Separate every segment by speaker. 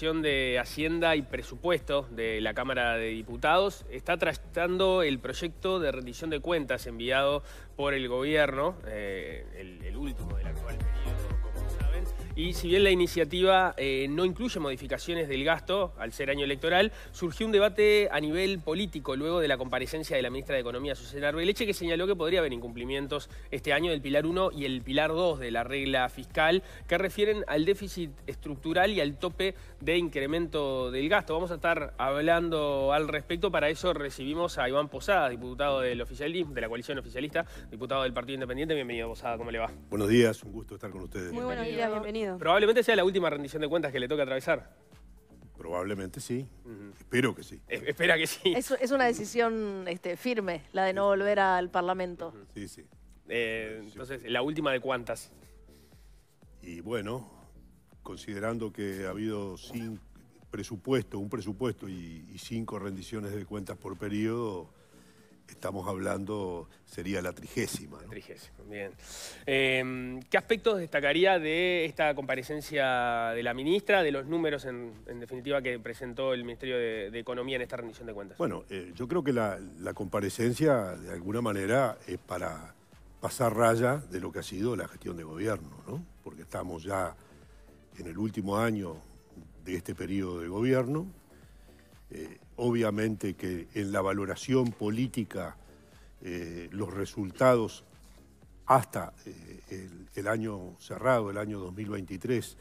Speaker 1: de Hacienda y Presupuesto de la Cámara de Diputados está tratando el proyecto de rendición de cuentas enviado por el gobierno, eh, el, el último del actual periodo. Y si bien la iniciativa eh, no incluye modificaciones del gasto al ser año electoral, surgió un debate a nivel político luego de la comparecencia de la ministra de Economía, Susana Arbeleche, que señaló que podría haber incumplimientos este año del Pilar 1 y el Pilar 2 de la regla fiscal, que refieren al déficit estructural y al tope de incremento del gasto. Vamos a estar hablando al respecto. Para eso recibimos a Iván Posada, diputado del oficialismo, de la coalición oficialista, diputado del Partido Independiente. Bienvenido, Posada, ¿cómo le va?
Speaker 2: Buenos días, un gusto estar con ustedes. Muy buenos
Speaker 1: días, bienvenido. Probablemente sea la última rendición de cuentas que le toque atravesar. Probablemente sí. Espero que sí. espera que sí. Es, una decisión este, firme, la de no volver al Parlamento. Sí, sí. Eh, entonces, ¿la última de
Speaker 2: cuántas? Y bueno, considerando que ha habido presupuesto, un presupuesto y, y cinco rendiciones de cuentas por periodo, Estamos hablando, sería la trigésima. trigésima, bien.
Speaker 1: Em, ¿Qué aspectos destacaría de esta comparecencia de la ministra, de los números en, definitiva que presentó el Ministerio de, Economía en esta rendición de cuentas? Bueno,
Speaker 2: eh, yo creo que la, comparecencia de alguna manera es para pasar raya de lo que ha sido la gestión de gobierno, ¿no? Porque estamos ya en el último año de este periodo de gobierno. Eh, obviamente que en la valoración política eh, los resultados hasta eh, el, año cerrado, el año 2023,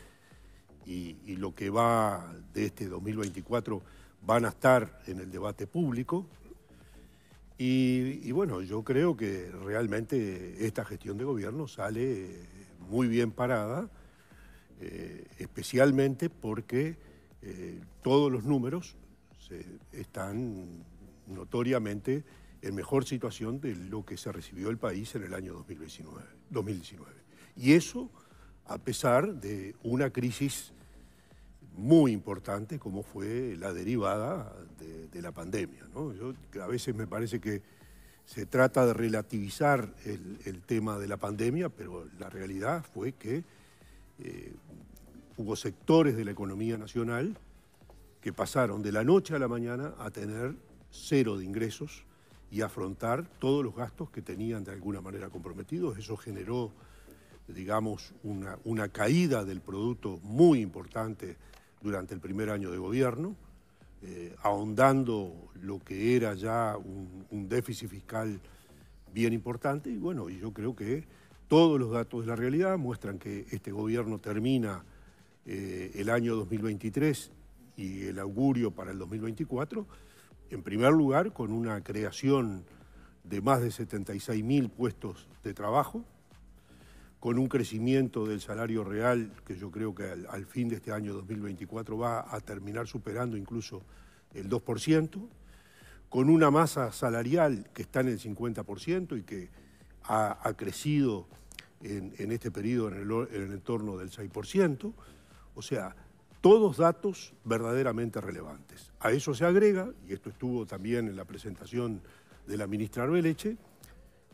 Speaker 2: y, lo que va de este 2024 van a estar en el debate público. Y, bueno, yo creo que realmente esta gestión de gobierno sale muy bien parada, eh, especialmente porque todos los números eh, están notoriamente en mejor situación de lo que se recibió el país en el año 2019. Y eso a pesar de una crisis muy importante como fue la derivada de, la pandemia. a veces me parece que se trata de relativizar el, tema de la pandemia, pero la realidad fue que eh, hubo sectores de la economía nacional que pasaron de la noche a la mañana a tener cero de ingresos y afrontar todos los gastos que tenían de alguna manera comprometidos. Eso generó, digamos, una, una caída del producto muy importante durante el primer año de gobierno, eh, ahondando lo que era ya un, déficit fiscal bien importante. Y bueno, yo creo que todos los datos de la realidad muestran que este gobierno termina eh, el año 2023 y el augurio para el 2024, en primer lugar con una creación de más de 76.000 puestos de trabajo, con un crecimiento del salario real que yo creo que al, fin de este año 2024 va a terminar superando incluso el 2%, con una masa salarial que está en el 50% y que ha, crecido en, este periodo en el, en el entorno del 6%, o sea, todos datos verdaderamente relevantes. A eso se agrega, y esto estuvo también en la presentación de la ministra Arbeleche,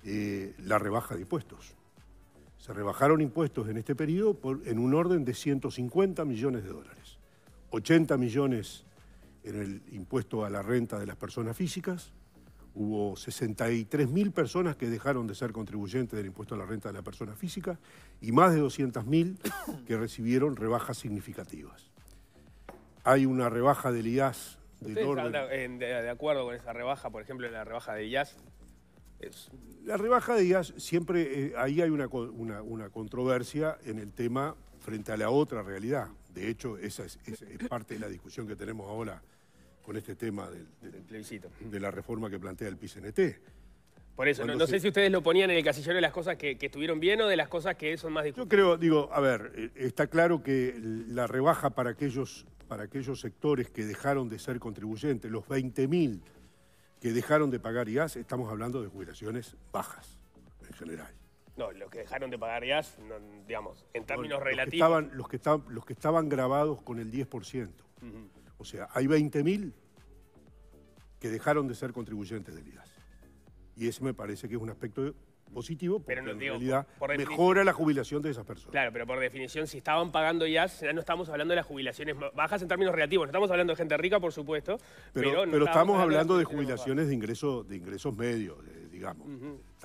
Speaker 2: eh, la rebaja de impuestos. Se rebajaron impuestos en este periodo en un orden de 150 millones de dólares. 80 millones en el impuesto a la renta de las personas físicas, hubo 63.000 personas que dejaron de ser contribuyentes del impuesto a la renta de la persona física y más de 200.000 que recibieron rebajas significativas hay una rebaja del IAS. de
Speaker 1: de, acuerdo con esa rebaja, por ejemplo, la rebaja de IAS?
Speaker 2: La rebaja de IAS siempre, eh, ahí hay una, una, controversia en el tema frente a la otra realidad. De hecho, esa es, parte de la discusión que tenemos ahora con este tema del, de la reforma que plantea el PCNT. Por eso, no, sé si
Speaker 1: ustedes lo ponían en el casillero de las cosas que, estuvieron bien o de las cosas que
Speaker 2: son más difíciles. Yo creo, digo, a ver, eh, está claro que la rebaja para aquellos para aquellos sectores que dejaron de ser contribuyentes, los 20.000 que dejaron de pagar IAS, estamos hablando de jubilaciones bajas en general.
Speaker 1: No, los que dejaron de pagar IAS, digamos, en términos relativos.
Speaker 2: los, que estaban, los que estaban grabados con el 10%. O sea, hay 20.000 que dejaron de ser contribuyentes del IAS. Y ese me parece que es un aspecto positivo pero en realidad mejora la jubilación de esas personas.
Speaker 1: Claro, pero por definición, si estaban pagando ya, no estamos hablando de las jubilaciones bajas en términos relativos. No estamos hablando de gente rica, por supuesto, pero, pero, estamos hablando de jubilaciones
Speaker 2: de ingresos, de ingresos medios, eh, digamos.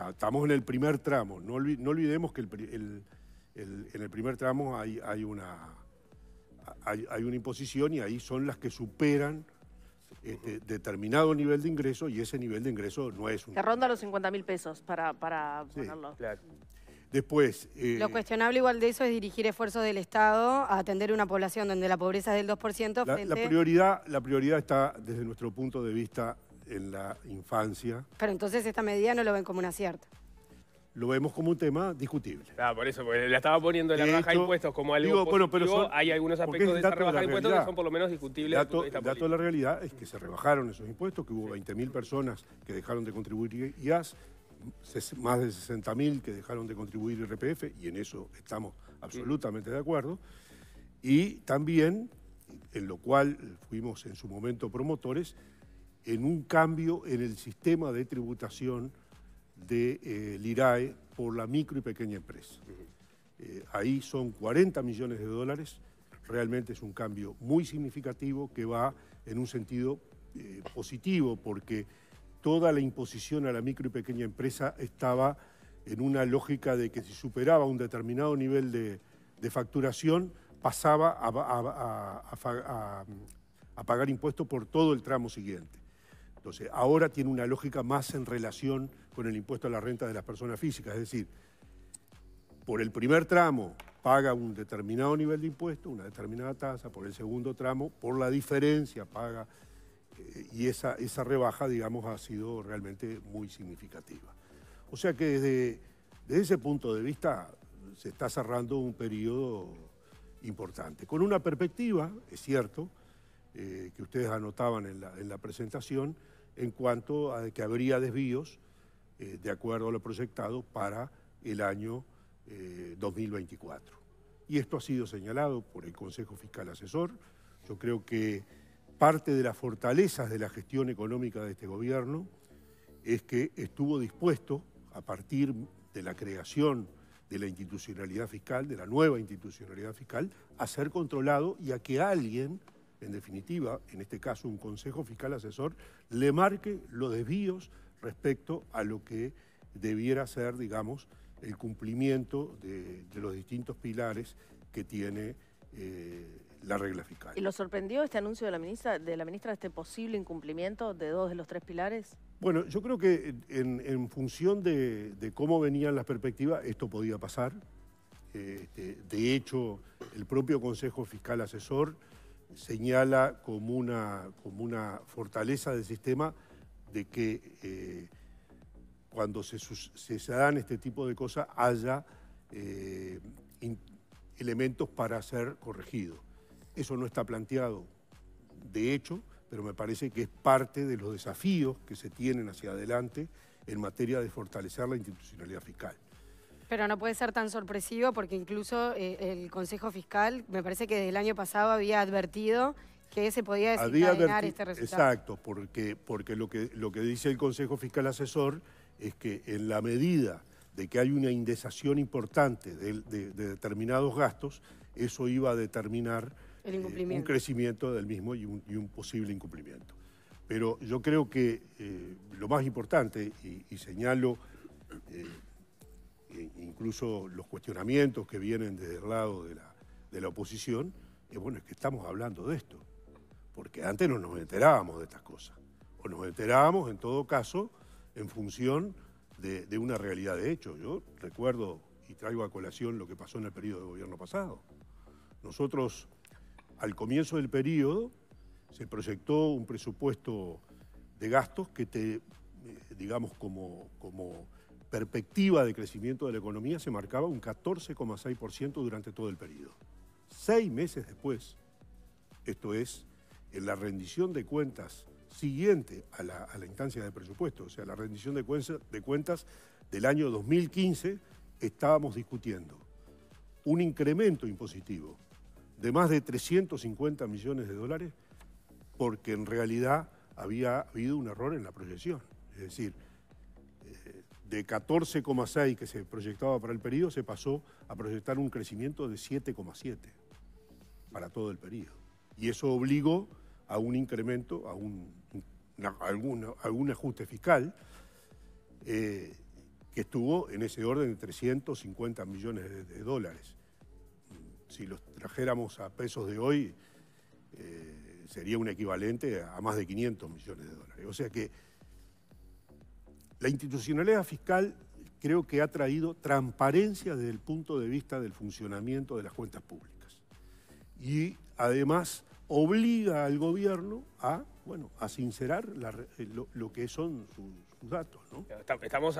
Speaker 2: Estamos en el primer tramo. No, olvidemos que en el primer tramo hay, una, hay una imposición y ahí son las que superan eh, eh, determinado nivel de ingreso y ese nivel de ingreso no es un... Te
Speaker 1: ronda los 50 mil pesos para, para sí, Claro.
Speaker 2: Después... Eh, lo
Speaker 1: cuestionable igual de eso es dirigir esfuerzos del Estado a atender una población donde la pobreza es del 2%. Frente... La, la, prioridad,
Speaker 2: la prioridad está, desde nuestro punto de vista, en la infancia.
Speaker 1: Pero entonces esta medida no lo ven como un acierto
Speaker 2: lo vemos como un tema discutible.
Speaker 1: Ah, por eso, porque la estaba poniendo la baja de impuestos como algo bueno, pero hay algunos aspectos de esa rebaja de, impuestos que son por lo menos discutibles. el
Speaker 2: dato de la realidad es que se rebajaron esos impuestos, que hubo 20.000 personas que dejaron de contribuir IAS, más de 60.000 que dejaron de contribuir IRPF, y en eso estamos absolutamente de acuerdo. Y también, en lo cual fuimos en su momento promotores, en un cambio en el sistema de tributación de, eh, IRAE por la micro y pequeña empresa. Eh, ahí son 40 millones de dólares, realmente es un cambio muy significativo que va en un sentido eh, positivo porque toda la imposición a la micro y pequeña empresa estaba en una lógica de que si superaba un determinado nivel de, facturación pasaba a pagar impuestos por todo el tramo siguiente. Entonces, ahora tiene una lógica más en relación con el impuesto a la renta de las personas físicas, es decir, por el primer tramo paga un determinado nivel de impuesto, una determinada tasa, por el segundo tramo, por la diferencia paga, eh, y esa, rebaja, digamos, ha sido realmente muy significativa. O sea que desde ese punto de vista se está cerrando un periodo importante, con una perspectiva, es cierto, eh, que ustedes anotaban en la, presentación en cuanto a que habría desvíos eh, de acuerdo a lo proyectado para el año 2024. Eh, y esto ha sido señalado por el Consejo Fiscal Asesor. Yo creo que parte de las fortalezas de la gestión económica de este gobierno es que estuvo dispuesto, a partir de la creación de la institucionalidad fiscal, de la nueva institucionalidad fiscal, a ser controlado y a que alguien en definitiva, en este caso un Consejo Fiscal Asesor, le marque los desvíos respecto a lo que debiera ser, digamos, el cumplimiento de, los distintos pilares que tiene eh, la regla fiscal. ¿Y
Speaker 1: lo sorprendió este anuncio de la ministra, de la ministra, este posible incumplimiento de dos de los tres pilares?
Speaker 2: Bueno, yo creo que en, función de, cómo venían las perspectivas, esto podía pasar. Este, de hecho, el propio Consejo Fiscal Asesor señala como una, como una fortaleza del sistema de que eh, cuando se, se, dan este tipo de cosas haya eh, elementos para ser corregidos. Eso no está planteado, de hecho, pero me parece que es parte de los desafíos que se tienen hacia adelante en materia de fortalecer la institucionalidad fiscal.
Speaker 1: Pero no puede ser tan sorpresivo porque incluso eh, el Consejo Fiscal, me parece que desde el año pasado había advertido que se podía desencadenar este resultado. Exacto,
Speaker 2: porque, porque lo, que, lo que dice el Consejo Fiscal Asesor es que en la medida de que hay una indesación importante de, determinados gastos, eso iba a determinar
Speaker 1: eh, un
Speaker 2: crecimiento del mismo y un, posible incumplimiento. Pero yo creo que eh, lo más importante, y, señalo eh, incluso los cuestionamientos que vienen desde el lado de la, de la oposición, que bueno, es que estamos hablando de esto, porque antes no nos enterábamos de estas cosas, o nos enterábamos en todo caso en función de, una realidad de hecho. Yo recuerdo y traigo a colación lo que pasó en el periodo de gobierno pasado. Nosotros, al comienzo del periodo, se proyectó un presupuesto de gastos que te, eh, digamos, como, como perspectiva de crecimiento de la economía se marcaba un 14,6% durante todo el periodo. Seis meses después, esto es, en la rendición de cuentas siguiente a la, instancia de presupuesto, o sea, la rendición de, cuentas, de cuentas del año 2015, estábamos discutiendo un incremento impositivo de más de 350 millones de dólares porque en realidad había habido un error en la proyección. Es decir, de 14,6 que se proyectaba para el periodo se pasó a proyectar un crecimiento de 7,7 para todo el periodo. Y eso obligó a un incremento, a un, ajuste fiscal eh, que estuvo en ese orden de 350 millones de, dólares. Si los trajéramos a pesos de hoy, eh, sería un equivalente a más de 500 millones de dólares. O sea que la institucionalidad fiscal creo que ha traído transparencia desde el punto de vista del funcionamiento de las cuentas públicas. Y además obliga al gobierno a, bueno, a sincerar eh, lo, que son sus, datos.
Speaker 1: Estamos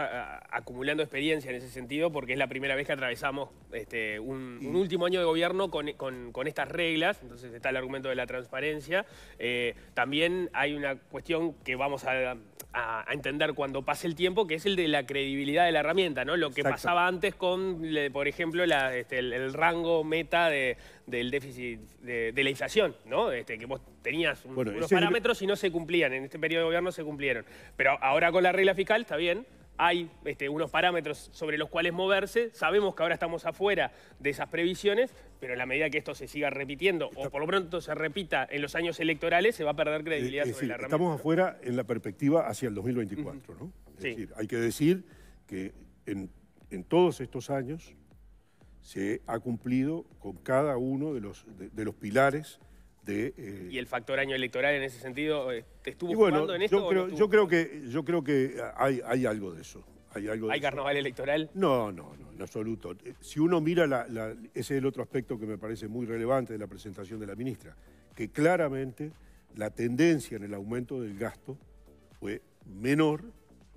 Speaker 1: acumulando experiencia en ese sentido porque es la primera vez que atravesamos este, un, último año de gobierno con, estas reglas, entonces está el argumento de la transparencia. Eh, también hay una cuestión que vamos a a, entender cuando pase el tiempo, que es el de la credibilidad de la herramienta, ¿no? Lo que pasaba antes con, por ejemplo, este, el, rango meta del déficit de, la inflación, ¿no? Este, que vos tenías unos parámetros y no se cumplían, en este periodo de gobierno se cumplieron. Pero ahora con la regla fiscal está bien, hay este, unos parámetros sobre los cuales moverse. Sabemos que ahora estamos afuera de esas previsiones, pero a la medida que esto se siga repitiendo, o por lo pronto se repita en los años electorales, se va a perder credibilidad sobre la herramienta.
Speaker 2: Estamos afuera en la perspectiva hacia el 2024, ¿no? Es decir, hay que decir que en, todos estos años se ha cumplido con cada uno de los, de los pilares eh, ¿Y el
Speaker 1: factor año electoral en ese sentido eh, te estuvo bueno, jugando en esto? Yo
Speaker 2: creo, que, hay, hay algo de eso. ¿Hay, carnaval electoral? No, no, no, en absoluto. Si uno mira, ese es el otro aspecto que me parece muy relevante de la presentación de la ministra, que claramente la tendencia en el aumento del gasto fue menor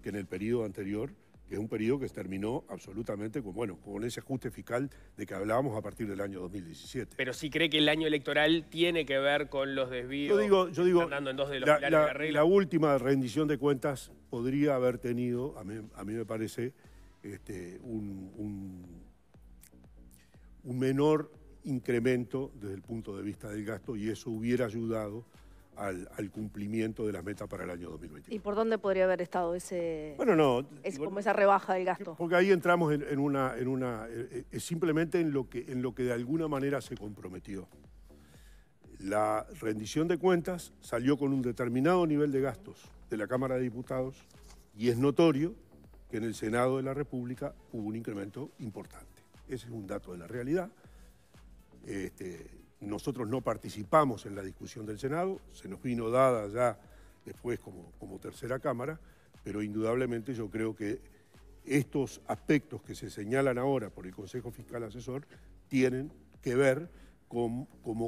Speaker 2: que en el periodo anterior es un periodo que se terminó absolutamente con, bueno, con ese ajuste fiscal de que hablábamos a partir del año 2017.
Speaker 1: Pero si cree que el año electoral tiene que ver con los desvíos. Yo digo, yo digo la,
Speaker 2: última rendición de cuentas podría haber tenido, a mí, me parece, este, un menor incremento desde el punto de vista del gasto y eso hubiera ayudado al, cumplimiento de las metas para el año 2021.
Speaker 1: ¿Y por dónde podría haber estado ese, bueno, no, es, como esa rebaja del gasto?
Speaker 2: Porque ahí entramos en, una, en una eh, simplemente en lo, que, en lo que de alguna manera se comprometió. La rendición de cuentas salió con un determinado nivel de gastos de la Cámara de Diputados y es notorio que en el Senado de la República hubo un incremento importante. Ese es un dato de la realidad. Este, nosotros no participamos en la discusión del Senado, se nos vino dada ya después como, como tercera Cámara, pero indudablemente yo creo que estos aspectos que se señalan ahora por el Consejo Fiscal Asesor tienen que ver con,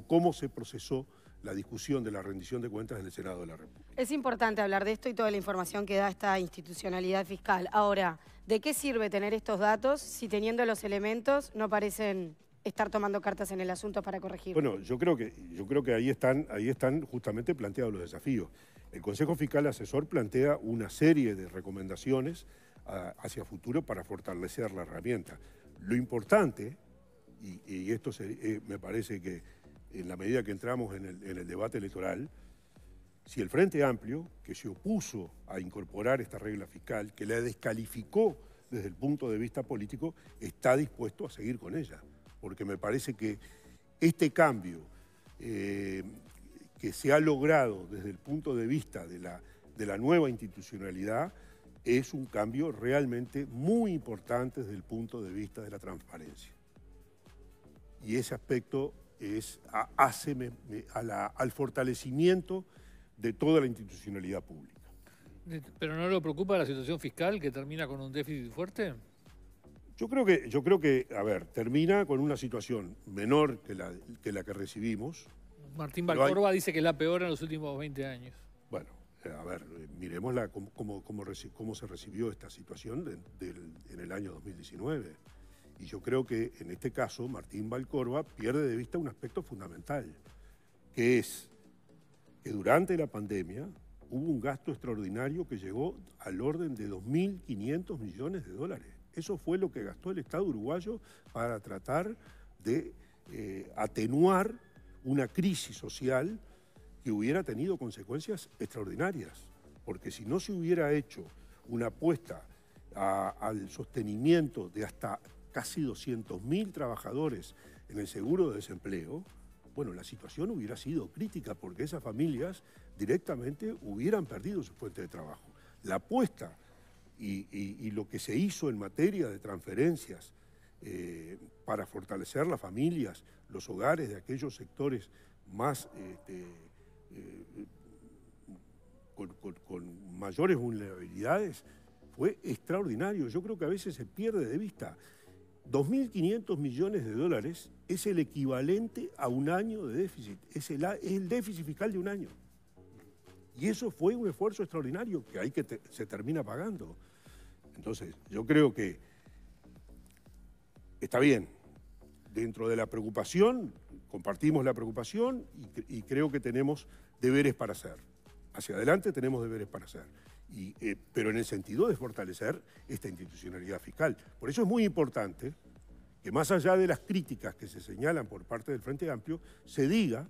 Speaker 2: cómo se procesó la discusión de la rendición de cuentas en el Senado de la República.
Speaker 1: Es importante hablar de esto y toda la información que da esta institucionalidad fiscal. Ahora, ¿de qué sirve tener estos datos si teniendo los elementos no parecen estar tomando cartas en el asunto para corregirlo.
Speaker 2: Bueno, yo creo que, yo creo que ahí, están, ahí están justamente planteados los desafíos. El Consejo Fiscal Asesor plantea una serie de recomendaciones ah, hacia futuro para fortalecer la herramienta. Lo importante, y, esto eh, me parece que en la medida que entramos en el debate electoral, si el Frente Amplio, que se opuso a incorporar esta regla fiscal, que la descalificó desde el punto de vista político, está dispuesto a seguir con ella porque me parece que este cambio eh, que se ha logrado desde el punto de vista de la, de la nueva institucionalidad es un cambio realmente muy importante desde el punto de vista de la transparencia. Y ese aspecto es, hace al fortalecimiento de toda la institucionalidad pública.
Speaker 1: ¿Pero no lo preocupa la situación fiscal que termina con un déficit fuerte?
Speaker 2: Yo creo que, yo creo que a ver, termina con una situación menor que la que, recibimos. Martín Valcorba
Speaker 1: dice que es la peor en los últimos 20 años.
Speaker 2: Bueno, eh, a ver, eh, miremos la, cómo, se recibió esta situación en el año 2019. Y yo creo que en este caso Martín Valcorba pierde de vista un aspecto fundamental, que es que durante la pandemia hubo un gasto extraordinario que llegó al orden de 2.500 millones de dólares. Eso fue lo que gastó el Estado uruguayo para tratar de eh, atenuar una crisis social que hubiera tenido consecuencias extraordinarias, porque si no se hubiera hecho una apuesta al sostenimiento de hasta casi 200.000 trabajadores en el seguro de desempleo, bueno, la situación hubiera sido crítica porque esas familias directamente hubieran perdido su fuente de trabajo. La apuesta y, lo que se hizo en materia de transferencias eh, para fortalecer las familias, los hogares de aquellos sectores más este, eh, con, mayores vulnerabilidades, fue extraordinario. Yo creo que a veces se pierde de vista. 2.500 millones de dólares es el equivalente a un año de déficit, es el, déficit fiscal de un año. Y eso fue un esfuerzo extraordinario que hay que se termina pagando. Entonces, yo creo que está bien. Dentro de la preocupación, compartimos la preocupación y, creo que tenemos deberes para hacer. Hacia adelante tenemos deberes para hacer. Eh, pero en el sentido de fortalecer esta institucionalidad fiscal. Por eso es muy importante que más allá de las críticas que se señalan por parte del Frente Amplio, se diga,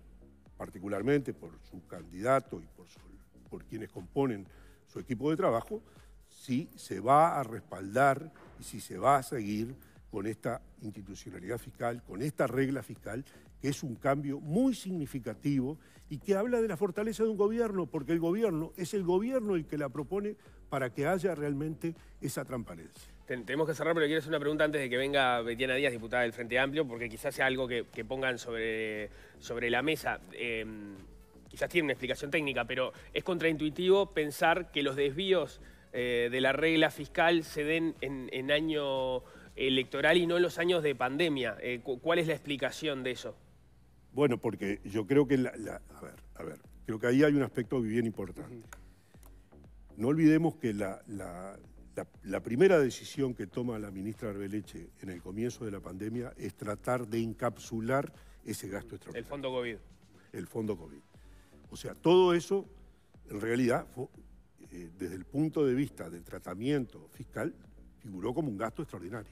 Speaker 2: particularmente por su candidato y por quienes componen su equipo de trabajo, si se va a respaldar y si se va a seguir con esta institucionalidad fiscal, con esta regla fiscal, que es un cambio muy significativo y que habla de la fortaleza de un gobierno, porque el gobierno es el gobierno el que la propone para que haya realmente esa transparencia.
Speaker 1: Tenemos que cerrar, pero quiero hacer una pregunta antes de que venga Betiana Díaz, diputada del Frente Amplio, porque quizás sea algo que, pongan sobre, sobre la mesa. Em, quizás tiene una explicación técnica, pero es contraintuitivo pensar que los desvíos eh, de la regla fiscal se den en, año electoral y no en los años de pandemia. Eh, ¿Cuál es la explicación de eso?
Speaker 2: Bueno, porque yo creo que... a ver, a ver. Creo que ahí hay un aspecto bien importante. No olvidemos que la, la primera decisión que toma la ministra Arbeleche en el comienzo de la pandemia es tratar de encapsular ese gasto extraordinario. El fondo COVID. El fondo COVID. O sea, todo eso en realidad eh, desde el punto de vista del tratamiento fiscal, figuró como un gasto extraordinario,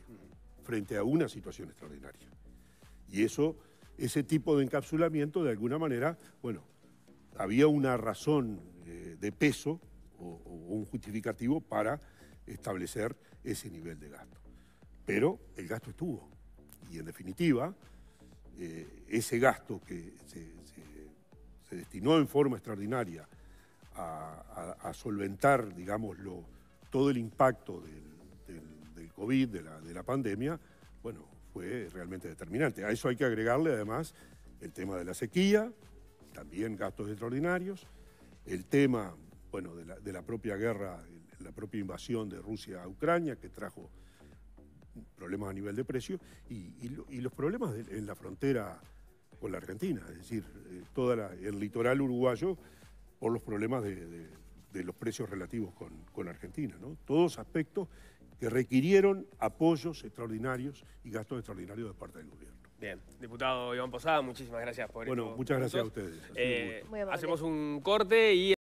Speaker 2: frente a una situación extraordinaria. Y eso, ese tipo de encapsulamiento, de alguna manera, bueno, había una razón eh, de peso o, un justificativo para establecer ese nivel de gasto. Pero el gasto estuvo. Y en definitiva, eh, ese gasto que se destinó en forma extraordinaria a, solventar, digámoslo, todo el impacto del, COVID, de la, pandemia, bueno, fue realmente determinante. A eso hay que agregarle además el tema de la sequía, también gastos extraordinarios, el tema, bueno, de la, propia guerra, la propia invasión de Rusia a Ucrania, que trajo problemas a nivel de precio, y, los problemas en la frontera con la Argentina, es decir, eh, todo el litoral uruguayo por los problemas de, los precios relativos con, Argentina. Todos aspectos que requirieron apoyos extraordinarios y gastos extraordinarios de parte del gobierno.
Speaker 1: Bien, diputado Iván Posada, muchísimas gracias por Bueno, muchas gracias a ustedes. Eh, hacemos un corte y...